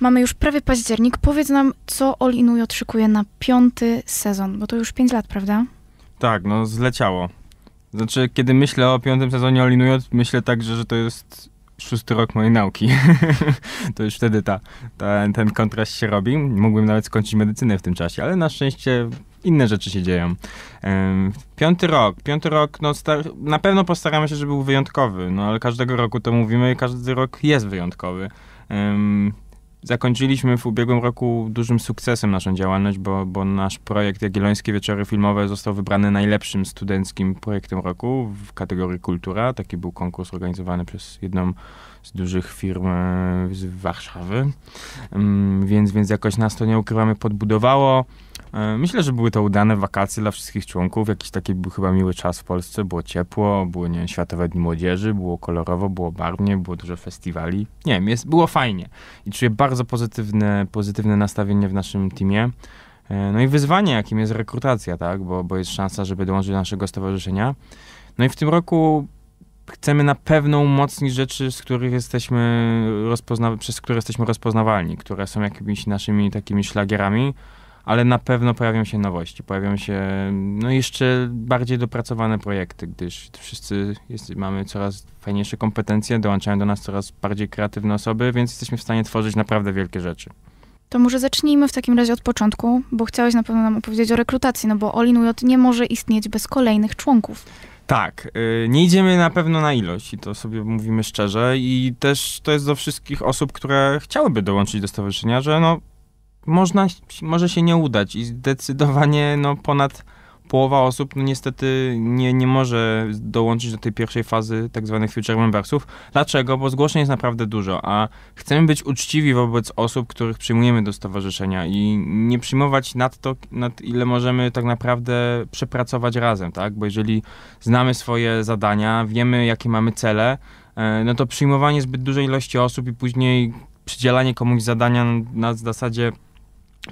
Mamy już prawie październik. Powiedz nam, co All Inuit odszykuje na piąty sezon, bo to już pięć lat, prawda? Tak, no zleciało. Znaczy, kiedy myślę o piątym sezonie All myślę także, że to jest szósty rok mojej nauki. to już wtedy ta, ta, ten kontrast się robi. Mógłbym nawet skończyć medycynę w tym czasie, ale na szczęście inne rzeczy się dzieją. Um, piąty rok. Piąty rok, no star- na pewno postaramy się, żeby był wyjątkowy, no ale każdego roku to mówimy i każdy rok jest wyjątkowy. Um, Zakończyliśmy w ubiegłym roku dużym sukcesem naszą działalność, bo, bo nasz projekt Jagiellońskie Wieczory Filmowe został wybrany najlepszym studenckim projektem roku w kategorii kultura. Taki był konkurs organizowany przez jedną z dużych firm e, z Warszawy. Mm, więc, więc jakoś nas to nie ukrywamy podbudowało. E, myślę, że były to udane wakacje dla wszystkich członków. Jakiś taki był chyba miły czas w Polsce. Było ciepło, były nie wiem, Światowe Dni Młodzieży, było kolorowo, było barwnie, było dużo festiwali. Nie wiem, jest, było fajnie. I czuję bardzo pozytywne, pozytywne nastawienie w naszym teamie. E, no i wyzwanie, jakim jest rekrutacja, tak? Bo, bo jest szansa, żeby dołączyć do naszego stowarzyszenia. No i w tym roku chcemy na pewno umocnić rzeczy, z których jesteśmy rozpozna- przez które jesteśmy rozpoznawalni, które są jakimiś naszymi takimi szlagierami ale na pewno pojawią się nowości, pojawią się no jeszcze bardziej dopracowane projekty, gdyż wszyscy jest, mamy coraz fajniejsze kompetencje, dołączają do nas coraz bardziej kreatywne osoby, więc jesteśmy w stanie tworzyć naprawdę wielkie rzeczy. To może zacznijmy w takim razie od początku, bo chciałeś na pewno nam opowiedzieć o rekrutacji, no bo Olin nie może istnieć bez kolejnych członków. Tak, y, nie idziemy na pewno na ilość i to sobie mówimy szczerze i też to jest do wszystkich osób, które chciałyby dołączyć do stowarzyszenia, że no można, może się nie udać i zdecydowanie no, ponad połowa osób no, niestety nie, nie może dołączyć do tej pierwszej fazy tak zwanych future membersów. Dlaczego? Bo zgłoszeń jest naprawdę dużo, a chcemy być uczciwi wobec osób, których przyjmujemy do stowarzyszenia i nie przyjmować nad to, nad ile możemy tak naprawdę przepracować razem, tak? Bo jeżeli znamy swoje zadania, wiemy jakie mamy cele, e, no to przyjmowanie zbyt dużej ilości osób i później przydzielanie komuś zadania na zasadzie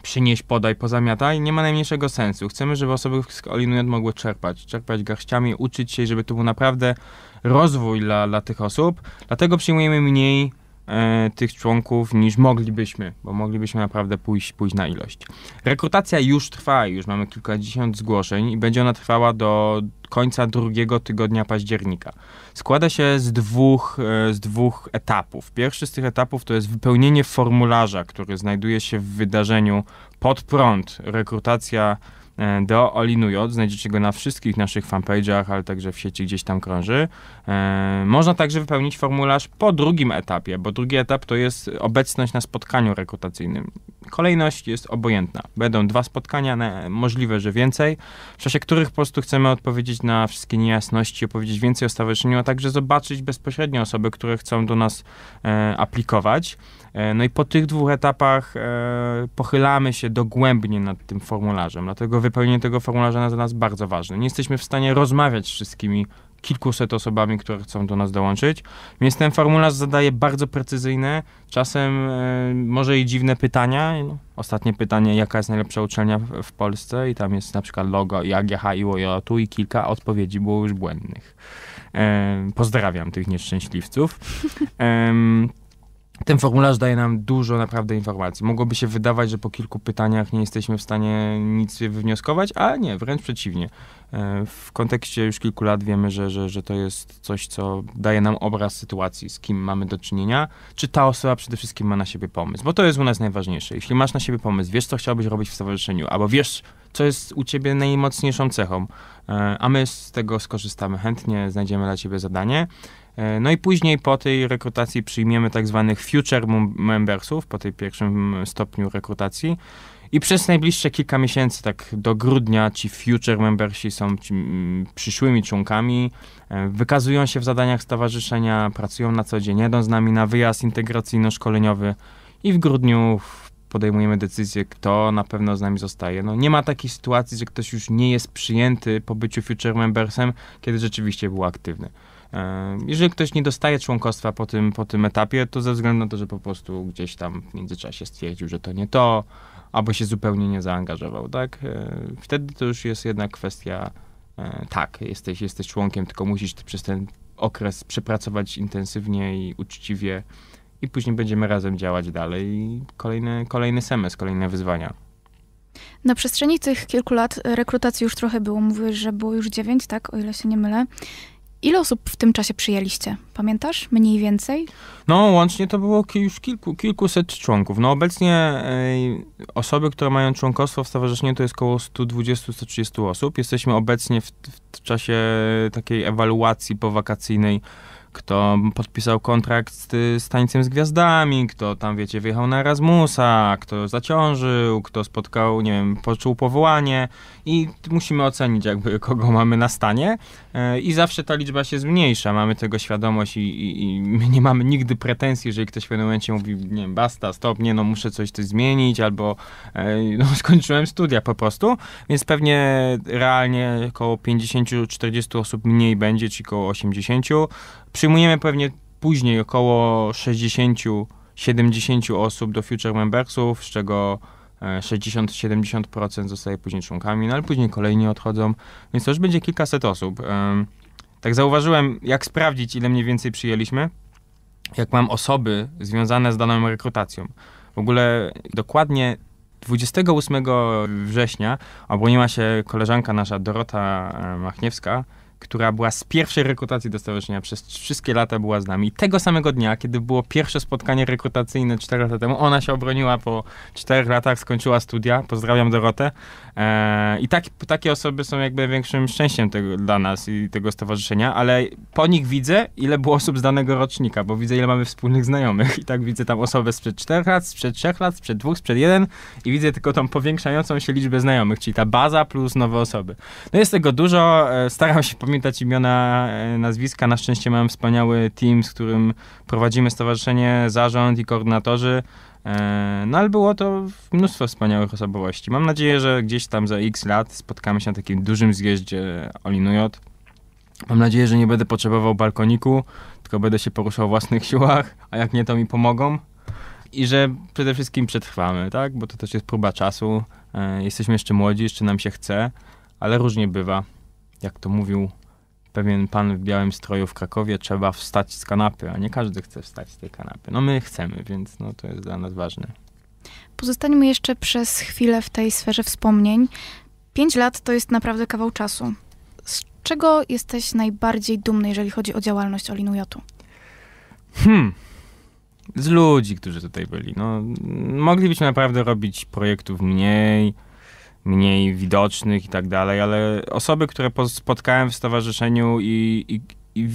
przynieść, podaj, pozamiataj, nie ma najmniejszego sensu. Chcemy, żeby osoby z All mogły czerpać, czerpać garściami, uczyć się, żeby to był naprawdę rozwój dla, dla tych osób, dlatego przyjmujemy mniej E, tych członków niż moglibyśmy, bo moglibyśmy naprawdę pójść, pójść na ilość. Rekrutacja już trwa, już mamy kilkadziesiąt zgłoszeń i będzie ona trwała do końca drugiego tygodnia października. Składa się z dwóch, e, z dwóch etapów. Pierwszy z tych etapów to jest wypełnienie formularza, który znajduje się w wydarzeniu pod prąd rekrutacja E, do Olinujot. Znajdziecie go na wszystkich naszych fanpage'ach, ale także w sieci gdzieś tam krąży. E, można także wypełnić formularz po drugim etapie, bo drugi etap to jest obecność na spotkaniu rekrutacyjnym. Kolejność jest obojętna. Będą dwa spotkania, możliwe, że więcej, w czasie których po prostu chcemy odpowiedzieć na wszystkie niejasności, opowiedzieć więcej o stowarzyszeniu, a także zobaczyć bezpośrednio osoby, które chcą do nas e, aplikować. E, no i po tych dwóch etapach e, pochylamy się dogłębnie nad tym formularzem. Dlatego wypełnienie tego formularza jest dla nas bardzo ważne. Nie jesteśmy w stanie rozmawiać z wszystkimi kilkuset osobami, które chcą do nas dołączyć, więc ten formularz zadaje bardzo precyzyjne, czasem e, może i dziwne pytania. No, ostatnie pytanie, jaka jest najlepsza uczelnia w, w Polsce i tam jest na przykład logo i AGH i tu i kilka odpowiedzi było już błędnych. E, pozdrawiam tych nieszczęśliwców. E, ten formularz daje nam dużo naprawdę informacji. Mogłoby się wydawać, że po kilku pytaniach nie jesteśmy w stanie nic wywnioskować, a nie, wręcz przeciwnie. E, w kontekście już kilku lat wiemy, że, że, że to jest coś, co daje nam obraz sytuacji, z kim mamy do czynienia, czy ta osoba przede wszystkim ma na siebie pomysł, bo to jest u nas najważniejsze. Jeśli masz na siebie pomysł, wiesz, co chciałbyś robić w stowarzyszeniu, albo wiesz, co jest u ciebie najmocniejszą cechą, e, a my z tego skorzystamy chętnie, znajdziemy dla ciebie zadanie, E, no i później po tej rekrutacji przyjmiemy tak zwanych future membersów, po tej pierwszym stopniu rekrutacji. I przez najbliższe kilka miesięcy, tak do grudnia, ci future membersi są ci, m, przyszłymi członkami, e, wykazują się w zadaniach stowarzyszenia, pracują na co dzień, jedą z nami na wyjazd integracyjno-szkoleniowy i w grudniu podejmujemy decyzję, kto na pewno z nami zostaje. No, nie ma takiej sytuacji, że ktoś już nie jest przyjęty po byciu future membersem, kiedy rzeczywiście był aktywny. E, jeżeli ktoś nie dostaje członkostwa po tym, po tym etapie, to ze względu na to, że po prostu gdzieś tam w międzyczasie stwierdził, że to nie to, albo się zupełnie nie zaangażował, tak? E, wtedy to już jest jednak kwestia, e, tak, jesteś, jesteś członkiem, tylko musisz przez ten okres przepracować intensywnie i uczciwie i później będziemy razem działać dalej i kolejny, kolejny semestr, kolejne wyzwania. Na przestrzeni tych kilku lat e, rekrutacji już trochę było. Mówiłeś, że było już dziewięć, tak? O ile się nie mylę. Ile osób w tym czasie przyjęliście? Pamiętasz mniej więcej? No, łącznie to było już kilku, kilkuset członków. No obecnie osoby, które mają członkostwo w stowarzyszeniu to jest około 120-130 osób. Jesteśmy obecnie w, w czasie takiej ewaluacji powakacyjnej kto podpisał kontrakt z, z Tańcem z Gwiazdami, kto tam, wiecie, wyjechał na Erasmusa, kto zaciążył, kto spotkał, nie wiem, poczuł powołanie i musimy ocenić jakby kogo mamy na stanie e, i zawsze ta liczba się zmniejsza, mamy tego świadomość, wolność i, i, i my nie mamy nigdy pretensji, jeżeli ktoś w pewnym momencie mówi, nie wiem, basta, stop, nie, no muszę coś tu zmienić, albo e, no, skończyłem studia po prostu, więc pewnie realnie około 50-40 osób mniej będzie, czy około 80. Przyjmujemy pewnie później około 60-70 osób do future membersów, z czego 60-70% e, zostaje później członkami, no ale później kolejni odchodzą, więc to już będzie kilkaset osób. Tak zauważyłem, jak sprawdzić, ile mniej więcej przyjęliśmy, jak mam osoby związane z daną rekrutacją. W ogóle dokładnie 28 września obroniła się koleżanka nasza Dorota e, Machniewska, która była z pierwszej rekrutacji do stowarzyszenia, przez wszystkie lata była z nami. Tego samego dnia, kiedy było pierwsze spotkanie rekrutacyjne 4 lata temu, ona się obroniła po 4 latach, skończyła studia, pozdrawiam Dorotę. Eee, I tak, takie osoby są jakby większym szczęściem tego, dla nas i tego stowarzyszenia, ale po nich widzę, ile było osób z danego rocznika, bo widzę, ile mamy wspólnych znajomych. I tak widzę tam osobę sprzed 4 lat, sprzed 3 lat, sprzed 2, sprzed 1 i widzę tylko tą powiększającą się liczbę znajomych, czyli ta baza plus nowe osoby. No jest tego dużo, e, staram się zapamiętać imiona, e, nazwiska. Na szczęście mam wspaniały team, z którym prowadzimy stowarzyszenie, zarząd i koordynatorzy. E, no ale było to mnóstwo wspaniałych osobowości. Mam nadzieję, że gdzieś tam za x lat spotkamy się na takim dużym zjeździe Olinujot. Mam nadzieję, że nie będę potrzebował balkoniku, tylko będę się poruszał w własnych siłach, a jak nie, to mi pomogą. I że przede wszystkim przetrwamy, tak? Bo to też jest próba czasu. E, jesteśmy jeszcze młodzi, jeszcze nam się chce, ale różnie bywa jak to mówił pewien pan w białym stroju w Krakowie, trzeba wstać z kanapy, a nie każdy chce wstać z tej kanapy. No my chcemy, więc no, to jest dla nas ważne. Pozostańmy jeszcze przez chwilę w tej sferze wspomnień. Pięć lat to jest naprawdę kawał czasu. Z czego jesteś najbardziej dumny, jeżeli chodzi o działalność Jotu? Hmm. Z ludzi, którzy tutaj byli. No, moglibyśmy naprawdę robić projektów mniej, mniej widocznych i tak dalej, ale osoby, które spotkałem w stowarzyszeniu i, i, i,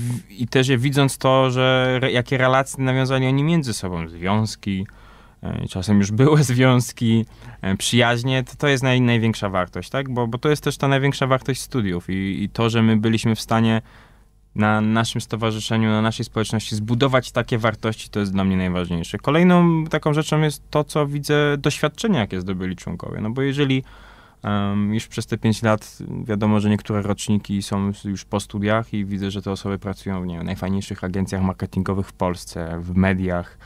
i też je widząc to, że re, jakie relacje nawiązali oni między sobą, związki, e, czasem już były związki, e, przyjaźnie, to, to jest naj, największa wartość, tak? Bo, bo to jest też ta największa wartość studiów i, i to, że my byliśmy w stanie na naszym stowarzyszeniu, na naszej społeczności zbudować takie wartości, to jest dla mnie najważniejsze. Kolejną taką rzeczą jest to, co widzę, doświadczenie, jakie zdobyli członkowie. No bo jeżeli Um, już przez te 5 lat wiadomo, że niektóre roczniki są już po studiach i widzę, że te osoby pracują w nie najfajniejszych agencjach marketingowych w Polsce, w mediach,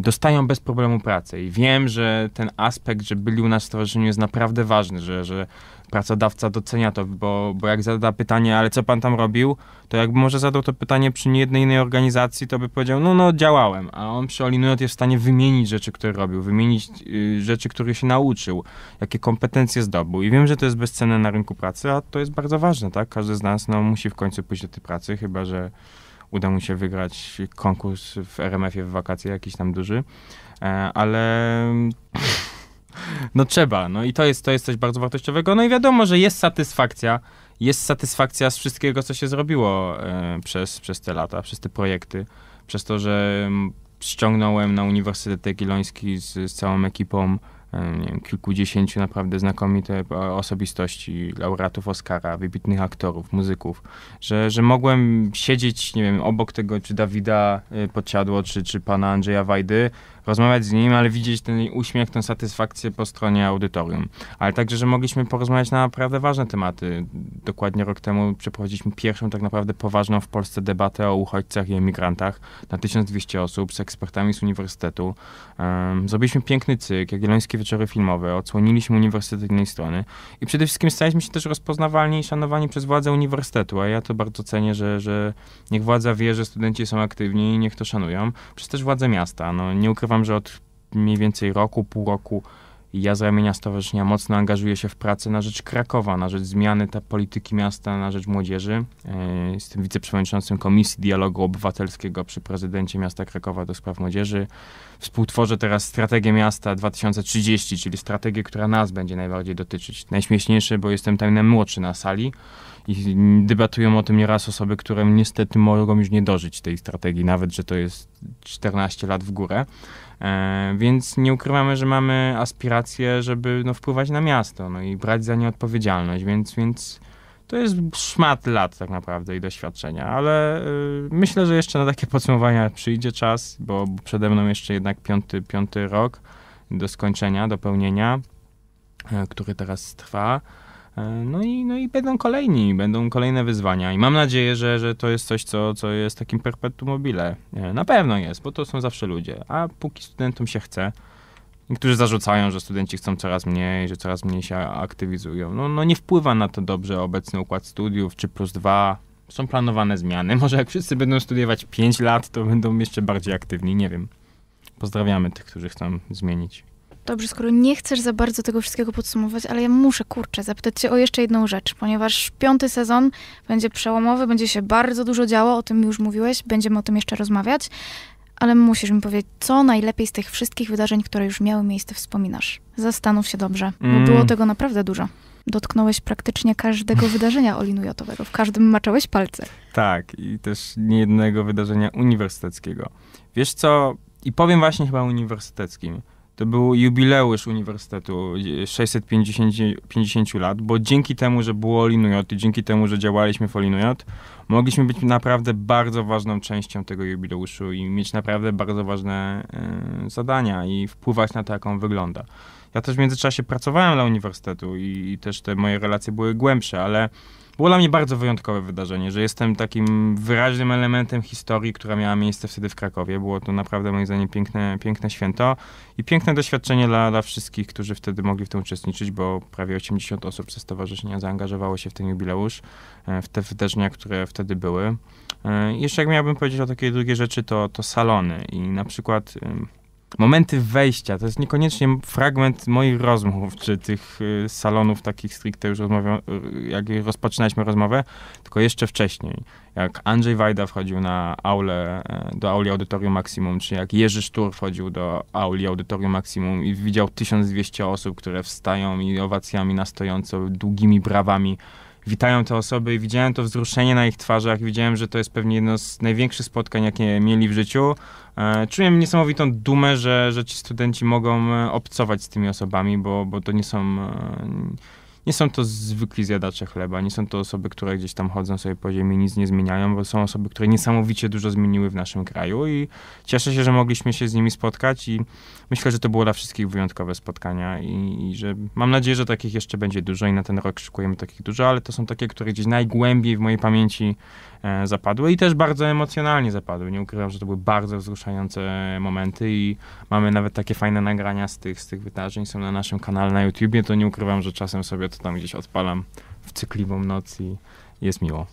dostają bez problemu pracę. I wiem, że ten aspekt, że byli u nas w stowarzyszeniu jest naprawdę ważny, że, że pracodawca docenia to, bo, bo jak zada pytanie, ale co pan tam robił, to jakby może zadał to pytanie przy niejednej innej organizacji, to by powiedział, no, no, działałem, a on przy Olinując jest w stanie wymienić rzeczy, które robił, wymienić y, rzeczy, których się nauczył, jakie kompetencje zdobył. I wiem, że to jest bezcenne na rynku pracy, a to jest bardzo ważne, tak? Każdy z nas, no, musi w końcu pójść do tej pracy, chyba, że uda mu się wygrać konkurs w RMF-ie w wakacje, jakiś tam duży, e, ale no trzeba, no i to jest, to jest coś bardzo wartościowego, no i wiadomo, że jest satysfakcja, jest satysfakcja z wszystkiego, co się zrobiło e, przez, przez te lata, przez te projekty, przez to, że ściągnąłem na Uniwersytet Jagielloński z, z całą ekipą E, nie wiem, kilkudziesięciu naprawdę znakomite osobistości, laureatów Oscara, wybitnych aktorów, muzyków, że, że mogłem siedzieć, nie wiem, obok tego, czy Dawida y, Podsiadło, czy, czy pana Andrzeja Wajdy, rozmawiać z nim, ale widzieć ten uśmiech, tę satysfakcję po stronie audytorium. Ale także, że mogliśmy porozmawiać na naprawdę ważne tematy. Dokładnie rok temu przeprowadziliśmy pierwszą tak naprawdę poważną w Polsce debatę o uchodźcach i emigrantach na 1200 osób z ekspertami z uniwersytetu. Um, zrobiliśmy piękny cykl, Jagiellońskie Wieczory Filmowe, odsłoniliśmy uniwersytet z jednej strony i przede wszystkim staliśmy się też rozpoznawalni i szanowani przez władze uniwersytetu, a ja to bardzo cenię, że, że niech władza wie, że studenci są aktywni i niech to szanują, przez też władze miasta. No, nie ukrywam podejrzewam, że od mniej więcej roku, pół roku ja z ramienia stowarzyszenia mocno angażuję się w pracę na rzecz Krakowa, na rzecz zmiany ta polityki miasta, na rzecz młodzieży. E, jestem wiceprzewodniczącym Komisji Dialogu Obywatelskiego przy prezydencie miasta Krakowa do spraw młodzieży. Współtworzę teraz strategię miasta 2030, czyli strategię, która nas będzie najbardziej dotyczyć. Najśmieszniejsze, bo jestem tam najmłodszy na sali i debatują o tym nieraz osoby, które niestety mogą już nie dożyć tej strategii, nawet że to jest 14 lat w górę E, więc nie ukrywamy, że mamy aspiracje, żeby no, wpływać na miasto no, i brać za nie odpowiedzialność, więc, więc to jest szmat lat tak naprawdę i doświadczenia, ale y, myślę, że jeszcze na takie podsumowania przyjdzie czas, bo przede mną jeszcze jednak piąty, piąty rok do skończenia, do pełnienia, y, który teraz trwa. E, no i, no i będą kolejni, będą kolejne wyzwania i mam nadzieję, że, że to jest coś, co, co jest takim perpetuum mobile. E, na pewno jest, bo to są zawsze ludzie, a póki studentom się chce, niektórzy zarzucają, że studenci chcą coraz mniej, że coraz mniej się aktywizują. No, no nie wpływa na to dobrze obecny układ studiów, czy plus dwa, są planowane zmiany. Może jak wszyscy będą studiować 5 lat, to będą jeszcze bardziej aktywni, nie wiem. Pozdrawiamy tych, którzy chcą zmienić Dobrze, skoro nie chcesz za bardzo tego wszystkiego podsumować, ale ja muszę, kurczę, zapytać Cię o jeszcze jedną rzecz, ponieważ piąty sezon będzie przełomowy, będzie się bardzo dużo działo, o tym już mówiłeś, będziemy o tym jeszcze rozmawiać, ale musisz mi powiedzieć, co najlepiej z tych wszystkich wydarzeń, które już miały miejsce, wspominasz. Zastanów się dobrze, bo mm. było tego naprawdę dużo. Dotknąłeś praktycznie każdego wydarzenia olinujotowego, w każdym maczałeś palce. Tak, i też niejednego wydarzenia uniwersyteckiego. Wiesz co, i powiem właśnie chyba uniwersyteckim to był jubileusz Uniwersytetu 650 50 lat, bo dzięki temu, że było Olinujot i dzięki temu, że działaliśmy w Olinujot, mogliśmy być naprawdę bardzo ważną częścią tego jubileuszu i mieć naprawdę bardzo ważne y, zadania i wpływać na to, jak on wygląda. Ja też w międzyczasie pracowałem dla uniwersytetu i, i też te moje relacje były głębsze, ale było dla mnie bardzo wyjątkowe wydarzenie, że jestem takim wyraźnym elementem historii, która miała miejsce wtedy w Krakowie. Było to naprawdę moim zdaniem piękne, piękne święto i piękne doświadczenie dla, dla wszystkich, którzy wtedy mogli w tym uczestniczyć, bo prawie 80 osób ze stowarzyszenia zaangażowało się w ten jubileusz, e, w te wydarzenia, które wtedy były. E, jeszcze jak miałbym powiedzieć o takiej drugiej rzeczy, to, to salony i na przykład momenty wejścia. To jest niekoniecznie fragment moich rozmów, czy tych y, salonów takich stricte już rozmawia, y, jak rozpoczynaliśmy rozmowę, tylko jeszcze wcześniej. Jak Andrzej Wajda wchodził na aulę, e, do auli Audytorium Maximum, czy jak Jerzy Sztur wchodził do auli Audytorium Maximum i widział 1200 osób, które wstają i owacjami na stojąco, długimi brawami witają te osoby i widziałem to wzruszenie na ich twarzach, widziałem, że to jest pewnie jedno z największych spotkań, jakie mieli w życiu. E, Czułem niesamowitą dumę, że, że ci studenci mogą e, obcować z tymi osobami, bo, bo to nie są e, nie są to zwykli zjadacze chleba, nie są to osoby, które gdzieś tam chodzą sobie po ziemi, nic nie zmieniają, bo są osoby, które niesamowicie dużo zmieniły w naszym kraju i cieszę się, że mogliśmy się z nimi spotkać i myślę, że to było dla wszystkich wyjątkowe spotkania i, i że mam nadzieję, że takich jeszcze będzie dużo i na ten rok szykujemy takich dużo, ale to są takie, które gdzieś najgłębiej w mojej pamięci e, zapadły i też bardzo emocjonalnie zapadły. Nie ukrywam, że to były bardzo wzruszające momenty i mamy nawet takie fajne nagrania z tych, z tych wydarzeń, są na naszym kanale na YouTubie, to nie ukrywam, że czasem sobie to tam gdzieś odpalam w cykliwą noc i jest miło.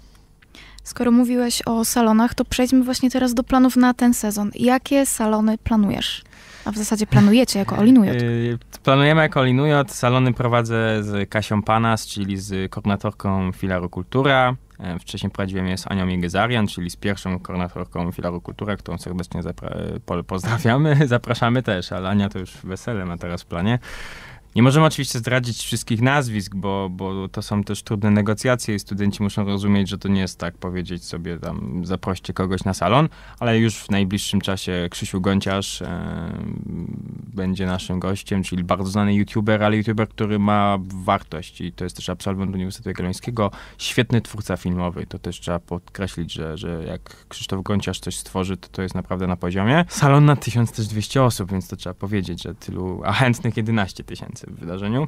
Skoro mówiłeś o salonach, to przejdźmy właśnie teraz do planów na ten sezon. Jakie salony planujesz? A w zasadzie planujecie jako Olinujot? Y, planujemy jako Olinujot. Salony prowadzę z Kasią Panas, czyli z koordynatorką filaru Kultura. Y, wcześniej prowadziłem je z Anią Jegezarian, czyli z pierwszą koordynatorką filaru Kultura, którą serdecznie zapra- y, pozdrawiamy. Zapraszamy też, ale Ania to już wesele ma teraz w planie. Nie możemy oczywiście zdradzić wszystkich nazwisk, bo, bo to są też trudne negocjacje i studenci muszą rozumieć, że to nie jest tak powiedzieć sobie tam zaproście kogoś na salon, ale już w najbliższym czasie Krzysiu Gąciarz e, będzie naszym gościem, czyli bardzo znany youtuber, ale youtuber, który ma wartość i to jest też absolwent Uniwersytetu Jagiellońskiego, świetny twórca filmowy. To też trzeba podkreślić, że, że jak Krzysztof Gąciarz coś stworzy, to to jest naprawdę na poziomie. Salon na 1200 osób, więc to trzeba powiedzieć, że tylu, a chętnych 11 tysięcy uczestnicy w wydarzeniu.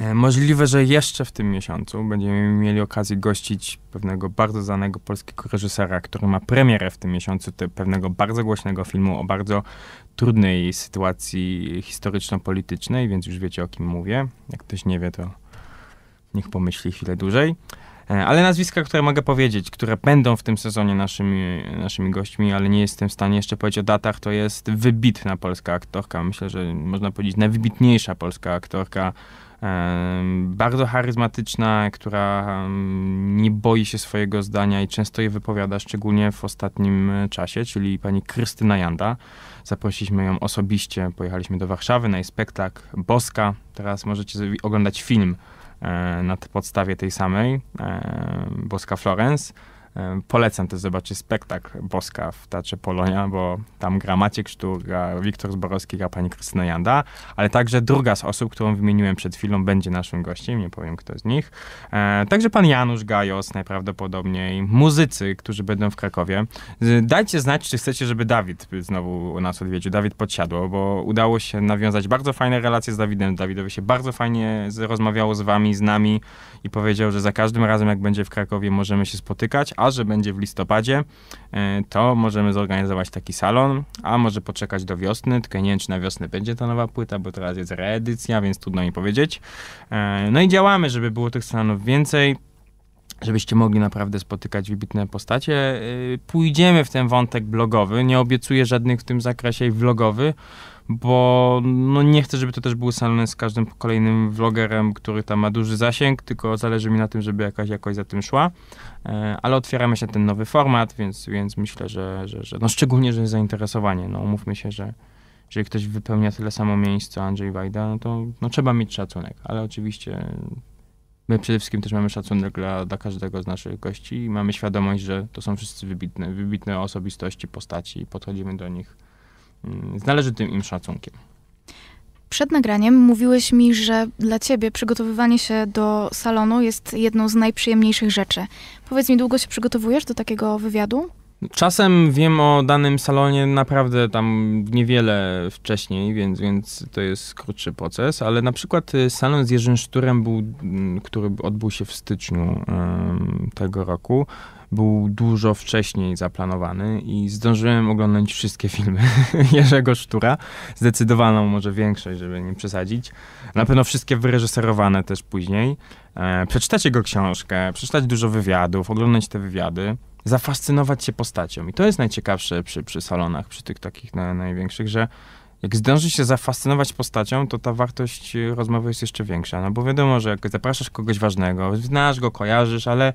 E, możliwe, że jeszcze w tym miesiącu będziemy mieli okazję gościć pewnego bardzo znanego polskiego reżysera, który ma premierę w tym miesiącu te, pewnego bardzo głośnego filmu o bardzo trudnej sytuacji historyczno-politycznej, więc już wiecie o kim mówię. Jak ktoś nie wie, to niech pomyśli chwilę dłużej. E, ale nazwiska, które mogę powiedzieć, które będą w tym sezonie naszymi, naszymi gośćmi, ale nie jestem w stanie jeszcze powiedzieć o datach, to jest wybitna polska aktorka. Myślę, że można powiedzieć najwybitniejsza polska aktorka. E, bardzo charyzmatyczna, która nie boi się swojego zdania i często je wypowiada, szczególnie w ostatnim e, czasie, czyli pani Krystyna Janda. Zaprosiliśmy ją osobiście, pojechaliśmy do Warszawy na jej spektakl Boska. Teraz możecie oglądać film E, na podstawie tej samej, e, Boska Florence. Polecam też zobaczyć spektakl Boska w Teatrze Polonia, bo tam gra Maciek Sztur, Wiktor Zborowski, gra pani Krystyna Janda, ale także druga z osób, którą wymieniłem przed chwilą, będzie naszym gościem, nie powiem kto z nich. E, także pan Janusz Gajos najprawdopodobniej, muzycy, którzy będą w Krakowie. Dajcie znać, czy chcecie, żeby Dawid znowu u nas odwiedził, Dawid Podsiadło, bo udało się nawiązać bardzo fajne relacje z Dawidem. Dawidowi się bardzo fajnie rozmawiało z wami, z nami i powiedział, że za każdym razem, jak będzie w Krakowie, możemy się spotykać, a że będzie w listopadzie, e, to możemy zorganizować taki salon, a może poczekać do wiosny, tylko nie wiem, czy na wiosnę będzie ta nowa płyta, bo teraz jest reedycja, więc trudno mi powiedzieć. E, no i działamy, żeby było tych salonów więcej żebyście mogli naprawdę spotykać wybitne postacie. E, pójdziemy w ten wątek blogowy, nie obiecuję żadnych w tym zakresie vlogowy, bo no nie chcę, żeby to też był salony z każdym kolejnym vlogerem, który tam ma duży zasięg, tylko zależy mi na tym, żeby jakaś jakość za tym szła, e, ale otwieramy się ten nowy format, więc, więc myślę, że, że, że no szczególnie, że jest zainteresowanie, no umówmy się, że jeżeli ktoś wypełnia tyle samo miejsce, co Andrzej Wajda, no to no, trzeba mieć szacunek, ale oczywiście my przede wszystkim też mamy szacunek dla, dla każdego z naszych gości i mamy świadomość, że to są wszyscy wybitne, wybitne osobistości, postaci i podchodzimy do nich z należytym im szacunkiem. Przed nagraniem mówiłeś mi, że dla ciebie przygotowywanie się do salonu jest jedną z najprzyjemniejszych rzeczy. Powiedz mi, długo się przygotowujesz do takiego wywiadu? Czasem wiem o danym salonie naprawdę tam niewiele wcześniej, więc, więc to jest krótszy proces, ale na przykład y, salon z Jerzym Szturem, był, mm, który odbył się w styczniu um, tego roku, był dużo wcześniej zaplanowany i zdążyłem oglądać wszystkie filmy Jerzego Sztura. Zdecydowaną może większość, żeby nie przesadzić. Na pewno wszystkie wyreżyserowane też później. E, przeczytać jego książkę, przeczytać dużo wywiadów, oglądać te wywiady. Zafascynować się postacią. I to jest najciekawsze przy, przy salonach, przy tych takich na, największych, że jak zdąży się zafascynować postacią, to ta wartość rozmowy jest jeszcze większa. No bo wiadomo, że jak zapraszasz kogoś ważnego, znasz go, kojarzysz, ale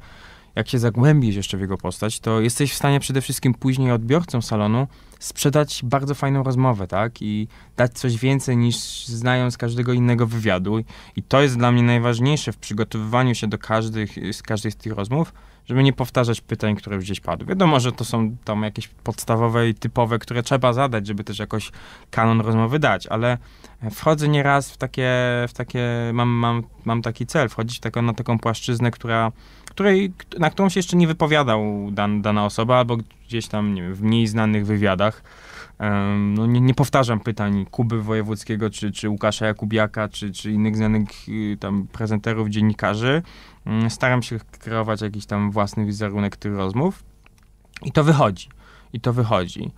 jak się zagłębisz jeszcze w jego postać, to jesteś w stanie przede wszystkim później odbiorcom salonu sprzedać bardzo fajną rozmowę, tak? I dać coś więcej niż znając każdego innego wywiadu. I to jest dla mnie najważniejsze w przygotowywaniu się do każdych, z każdej z tych rozmów, żeby nie powtarzać pytań, które już gdzieś padły. Wiadomo, że to są tam jakieś podstawowe i typowe, które trzeba zadać, żeby też jakoś kanon rozmowy dać, ale wchodzę nieraz w takie, w takie mam, mam, mam taki cel, wchodzić taką, na taką płaszczyznę, która, której, na którą się jeszcze nie wypowiadał dan, dana osoba, albo gdzieś tam, nie wiem, w mniej znanych wywiadach. no nie, nie, powtarzam pytań Kuby Wojewódzkiego, czy, czy Łukasza Jakubiaka, czy, czy innych znanych y, tam prezenterów, dziennikarzy, Mm, staram się kreować jakiś tam własny wizerunek tych rozmów i to wychodzi. I to wychodzi.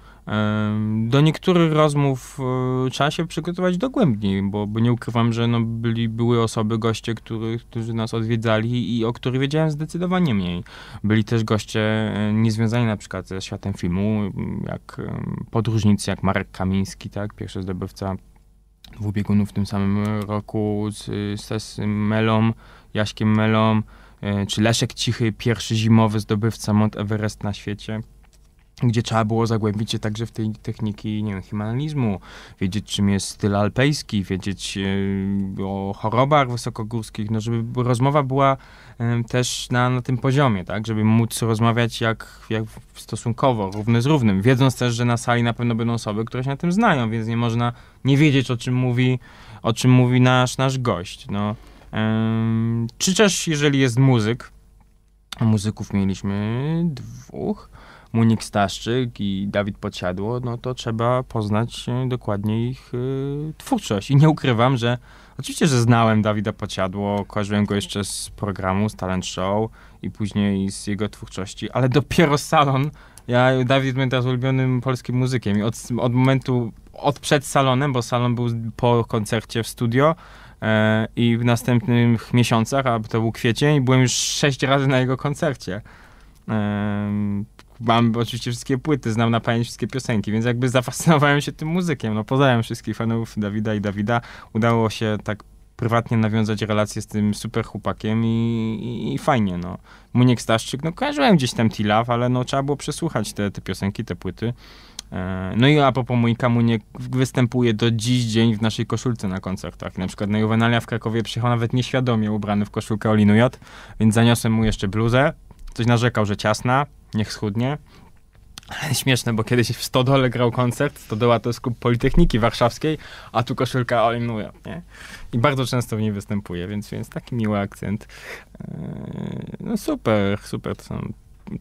Do niektórych rozmów e, trzeba się przygotować dogłębniej, bo, bo nie ukrywam, że no byli, były osoby, goście, który, którzy nas odwiedzali i o których wiedziałem zdecydowanie mniej. Byli też goście e, niezwiązani na przykład ze światem filmu, jak e, podróżnicy, jak Marek Kamiński, tak, pierwszy zdobywca dwubiegunów w tym samym roku z, z Melą, Jaśkiem Melą, e, czy Leszek Cichy, pierwszy zimowy zdobywca Mont Everest na świecie gdzie trzeba było zagłębić się także w tej techniki, nie wiem, wiedzieć czym jest styl alpejski, wiedzieć e, o chorobach wysokogórskich, no żeby rozmowa była e, też na, na tym poziomie, tak, żeby móc rozmawiać jak, jak stosunkowo, równy z równym, wiedząc też, że na sali na pewno będą osoby, które się na tym znają, więc nie można nie wiedzieć o czym mówi, o czym mówi nasz, nasz gość, no. Czy też, jeżeli jest muzyk, muzyków mieliśmy dwóch, Munik Staszczyk i Dawid Podsiadło, no to trzeba poznać e, dokładnie ich e, twórczość. I nie ukrywam, że oczywiście, że znałem Dawida Podsiadło, kojarzyłem go jeszcze z programu, z talent show i później z jego twórczości, ale dopiero salon, ja, Dawid był teraz ulubionym polskim muzykiem i od, od momentu, od przed salonem, bo salon był po koncercie w studio, E, i w następnych miesiącach, a to był kwiecień, byłem już sześć razy na jego koncercie. E, mam oczywiście wszystkie płyty, znam na pamięć wszystkie piosenki, więc jakby zafascynowałem się tym muzykiem. No, poznałem wszystkich fanów Dawida i Dawida. Udało się tak prywatnie nawiązać relacje z tym super chłopakiem i, i, i fajnie, no. Muniek Staszczyk, no kojarzyłem gdzieś tam tila, ale no trzeba było przesłuchać te, te piosenki, te płyty. E, no i a propos Monika nie występuje do dziś dzień w naszej koszulce na koncertach. Na przykład na Juwenalia w Krakowie przyjechał nawet nieświadomie ubrany w koszulkę Olinu J, więc zaniosłem mu jeszcze bluzę. Coś narzekał, że ciasna, niech schudnie. Ale śmieszne, bo kiedyś w Stodole grał koncert, Stodoła to jest klub Politechniki Warszawskiej, a tu koszulka Olinu J, nie? I bardzo często w niej występuje, więc, więc taki miły akcent. E, no super, super, to są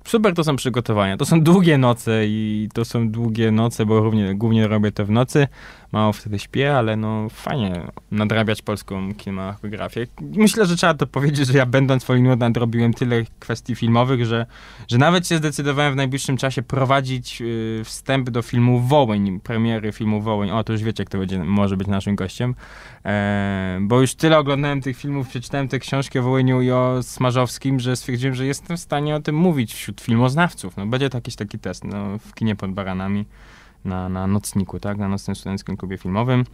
super to są przygotowania. To są długie noce i to są długie noce, bo równie, głównie robię to w nocy, mało wtedy śpię, ale no fajnie nadrabiać polską kinematografię. Myślę, że trzeba to powiedzieć, że ja będąc Wolinod nadrobiłem tyle kwestii filmowych, że, że nawet się zdecydowałem w najbliższym czasie prowadzić y, wstęp do filmu Wołyń, premiery filmu Wołyń. O, to już wiecie, kto będzie, może być naszym gościem. E, bo już tyle oglądałem tych filmów, przeczytałem te książki o Wołyniu i o Smarzowskim, że stwierdziłem, że jestem w stanie o tym mówić wśród filmoznawców. No, będzie to jakiś taki test no, w kinie pod baranami na, na nocniku, tak? Na nocnym studenckim klubie filmowym.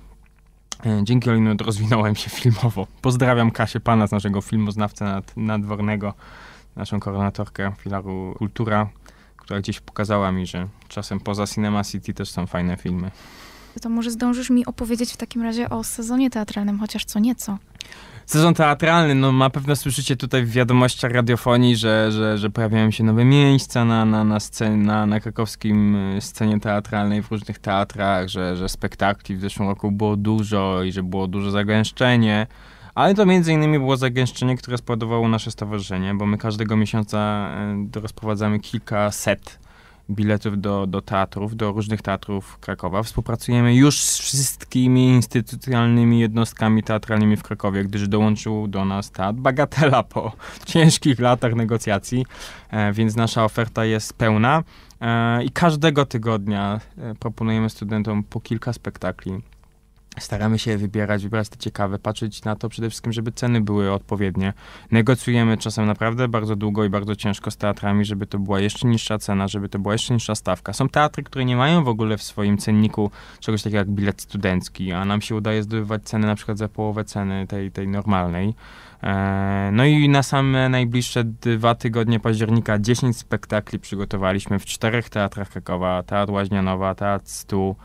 E, dzięki Olinud rozwinąłem się filmowo. Pozdrawiam Kasię Pana z naszego filmoznawcy nad, nadwornego, naszą koordynatorkę filaru Kultura, która gdzieś pokazała mi, że czasem poza Cinema City też są fajne filmy. To może zdążysz mi opowiedzieć w takim razie o sezonie teatralnym, chociaż co nieco sezon teatralny, no na pewno słyszycie tutaj w wiadomościach radiofonii, że, że, że pojawiają się nowe miejsca na, na, na, scenie, na, na krakowskim y, scenie teatralnej, w różnych teatrach, że, że spektakli w zeszłym roku było dużo i że było duże zagęszczenie. Ale to między innymi było zagęszczenie, które spowodowało nasze stowarzyszenie, bo my każdego miesiąca y, rozprowadzamy kilka set biletów do, do teatrów, do różnych teatrów Krakowa. Współpracujemy już z wszystkimi instytucjonalnymi jednostkami teatralnymi w Krakowie, gdyż dołączył do nas teatr Bagatela po ciężkich latach negocjacji, e, więc nasza oferta jest pełna e, i każdego tygodnia e, proponujemy studentom po kilka spektakli Staramy się wybierać, wybierać te ciekawe, patrzeć na to przede wszystkim, żeby ceny były odpowiednie. Negocjujemy czasem naprawdę bardzo długo i bardzo ciężko z teatrami, żeby to była jeszcze niższa cena, żeby to była jeszcze niższa stawka. Są teatry, które nie mają w ogóle w swoim cenniku czegoś takiego jak bilet studencki, a nam się udaje zdobywać ceny na przykład za połowę ceny tej, tej normalnej. E, no i na same najbliższe dwa tygodnie października 10 spektakli przygotowaliśmy w czterech teatrach Krakowa. Teatr Łaźnianowa, Teatr Stu,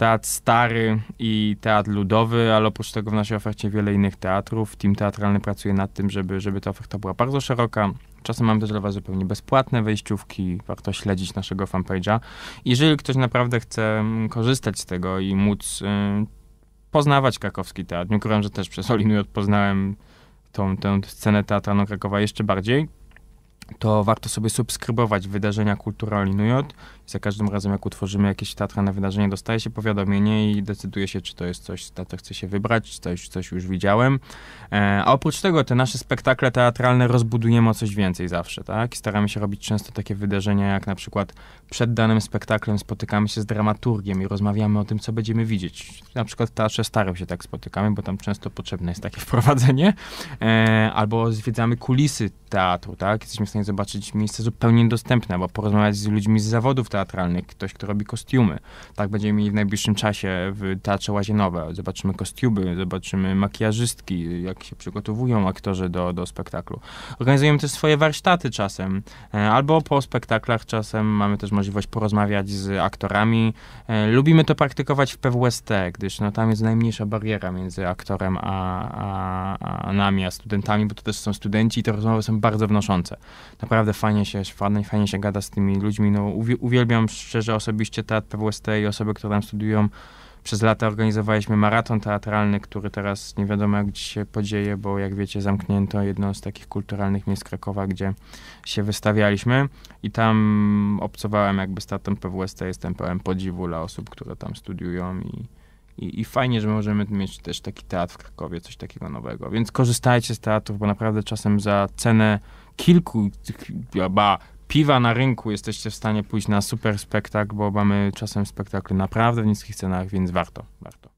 teatr stary i teatr ludowy, ale oprócz tego w naszej ofercie wiele innych teatrów. Team teatralny pracuje nad tym, żeby, żeby ta oferta była bardzo szeroka. Czasem mamy też dla was zupełnie bezpłatne wejściówki, warto śledzić naszego fanpage'a. Jeżeli ktoś naprawdę chce mm, korzystać z tego i móc y, poznawać krakowski teatr, nie ukrywam, że też przez Olinujot poznałem tą, tę scenę teatralną Krakowa jeszcze bardziej, to warto sobie subskrybować wydarzenia Kultura Olinujot za każdym razem, jak utworzymy jakieś teatra na wydarzenie, dostaje się powiadomienie i decyduje się, czy to jest coś, na co chce się wybrać, czy coś, coś już widziałem. E, a oprócz tego te nasze spektakle teatralne rozbudujemy o coś więcej zawsze, tak? Staramy się robić często takie wydarzenia, jak na przykład przed danym spektaklem spotykamy się z dramaturgiem i rozmawiamy o tym, co będziemy widzieć. Na przykład w Teatrze Starym się tak spotykamy, bo tam często potrzebne jest takie wprowadzenie. E, albo zwiedzamy kulisy teatru, tak? Jesteśmy w stanie zobaczyć miejsce zupełnie niedostępne, albo porozmawiać z ludźmi z zawodów teatru, teatralnych, ktoś, kto robi kostiumy. Tak będziemy mieli w najbliższym czasie w Teatrze Łazienowe. Zobaczymy kostiumy, zobaczymy makijażystki, jak się przygotowują aktorzy do, do spektaklu. Organizujemy też swoje warsztaty czasem, e, albo po spektaklach czasem mamy też możliwość porozmawiać z aktorami. E, lubimy to praktykować w PWST, gdyż no, tam jest najmniejsza bariera między aktorem a, a, a nami, a studentami, bo to też są studenci i te rozmowy są bardzo wnoszące. Naprawdę fajnie się, fajnie, fajnie się gada z tymi ludźmi, no uwielbiam uwielbiam szczerze osobiście teatr PWST i osoby, które tam studiują. Przez lata organizowaliśmy maraton teatralny, który teraz nie wiadomo jak się podzieje, bo jak wiecie zamknięto jedno z takich kulturalnych miejsc Krakowa, gdzie się wystawialiśmy i tam obcowałem jakby z teatrem PWST, jestem pełen podziwu dla osób, które tam studiują i, i, I, fajnie, że możemy mieć też taki teatr w Krakowie, coś takiego nowego. Więc korzystajcie z teatrów, bo naprawdę czasem za cenę kilku, ba, piwa na rynku jesteście w stanie pójść na super spektakl, bo mamy czasem spektakle naprawdę w niskich cenach, więc warto, warto.